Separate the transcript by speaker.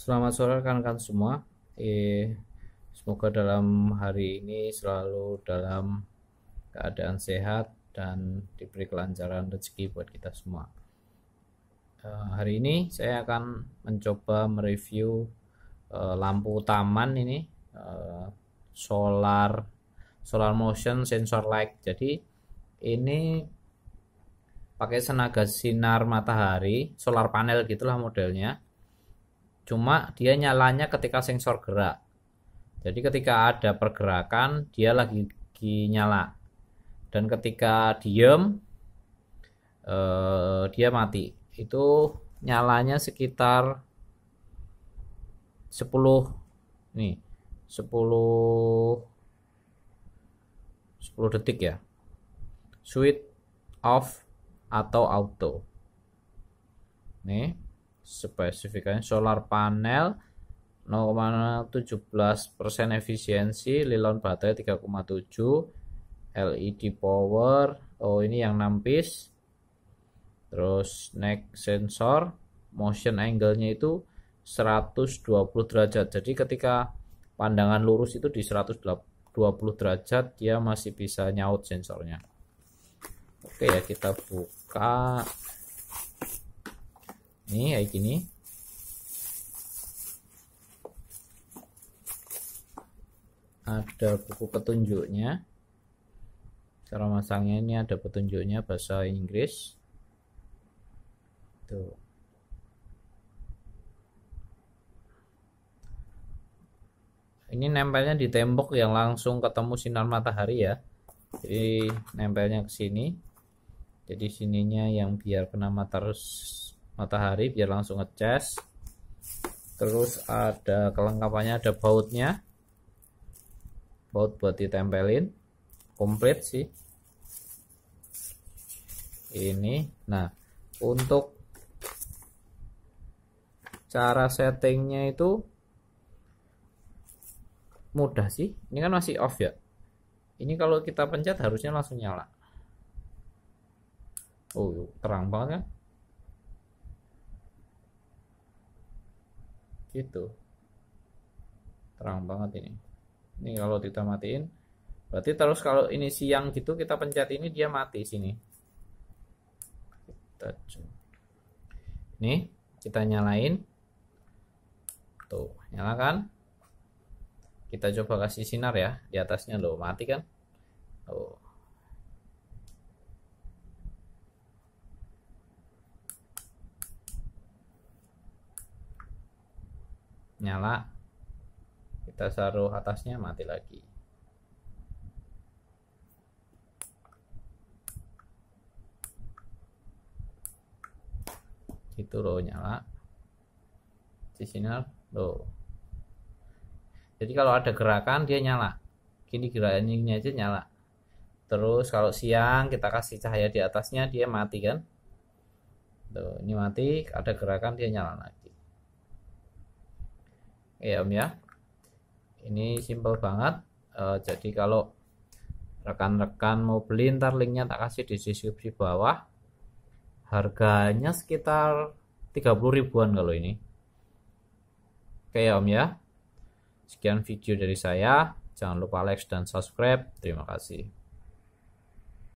Speaker 1: Selamat sore rekan-rekan semua. Eh, semoga dalam hari ini selalu dalam keadaan sehat dan diberi kelancaran rezeki buat kita semua. Eh, hari ini saya akan mencoba mereview eh, lampu taman ini eh, solar solar motion sensor light. Jadi ini pakai senaga sinar matahari, solar panel gitulah modelnya cuma dia nyalanya ketika sensor gerak jadi ketika ada pergerakan dia lagi, nyala dan ketika diem eh, dia mati itu nyalanya sekitar 10 nih 10 10 detik ya switch off atau auto nih spesifikasinya solar panel 0,17% efisiensi, lilon baterai 3,7, LED power, oh ini yang 6 piece. Terus neck sensor, motion angle-nya itu 120 derajat. Jadi ketika pandangan lurus itu di 120 derajat dia masih bisa nyaut sensornya. Oke ya, kita buka ini kayak gini. Ada buku petunjuknya. Cara masangnya ini ada petunjuknya bahasa Inggris. Tuh. Ini nempelnya di tembok yang langsung ketemu sinar matahari ya. Jadi nempelnya ke sini. Jadi sininya yang biar kena matahari matahari biar langsung ngecas. terus ada kelengkapannya ada bautnya baut buat ditempelin komplit sih ini nah untuk cara settingnya itu mudah sih ini kan masih off ya ini kalau kita pencet harusnya langsung nyala oh terang banget kan gitu terang banget ini ini kalau kita matiin berarti terus kalau ini siang gitu kita pencet ini dia mati sini kita ini kita nyalain tuh nyalakan kita coba kasih sinar ya di atasnya loh mati kan tuh nyala kita saruh atasnya mati lagi itu lo nyala di sini lo jadi kalau ada gerakan dia nyala gini gerakannya aja nyala terus kalau siang kita kasih cahaya di atasnya dia mati kan tuh ini mati ada gerakan dia nyala lagi ya Om ya ini simple banget uh, jadi kalau rekan-rekan mau beli ntar linknya tak kasih di deskripsi bawah harganya sekitar 30 ribuan kalau ini oke ya om ya sekian video dari saya jangan lupa like dan subscribe terima kasih